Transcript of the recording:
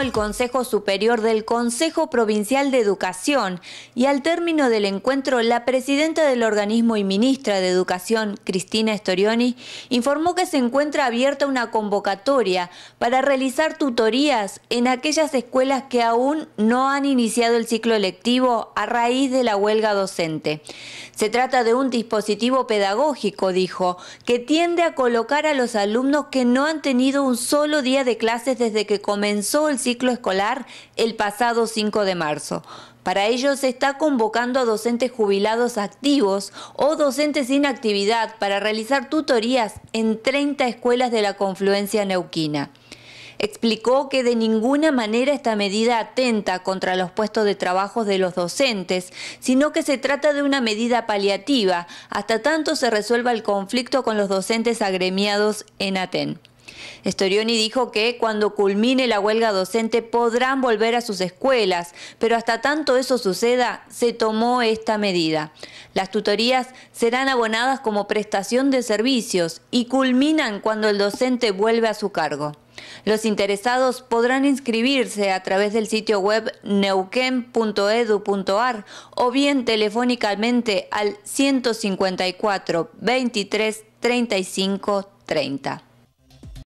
el Consejo Superior del Consejo Provincial de Educación y al término del encuentro la presidenta del organismo y ministra de Educación, Cristina Storioni, informó que se encuentra abierta una convocatoria para realizar tutorías en aquellas escuelas que aún no han iniciado el ciclo lectivo a raíz de la huelga docente. Se trata de un dispositivo pedagógico, dijo, que tiende a colocar a los alumnos que no han tenido un solo día de clases desde que comenzó el ciclo escolar el pasado 5 de marzo. Para ello se está convocando a docentes jubilados activos o docentes sin actividad para realizar tutorías en 30 escuelas de la confluencia neuquina explicó que de ninguna manera esta medida atenta contra los puestos de trabajo de los docentes, sino que se trata de una medida paliativa hasta tanto se resuelva el conflicto con los docentes agremiados en Aten. Storioni dijo que cuando culmine la huelga docente podrán volver a sus escuelas, pero hasta tanto eso suceda, se tomó esta medida. Las tutorías serán abonadas como prestación de servicios y culminan cuando el docente vuelve a su cargo. Los interesados podrán inscribirse a través del sitio web neuquen.edu.ar o bien telefónicamente al 154 23 35 30.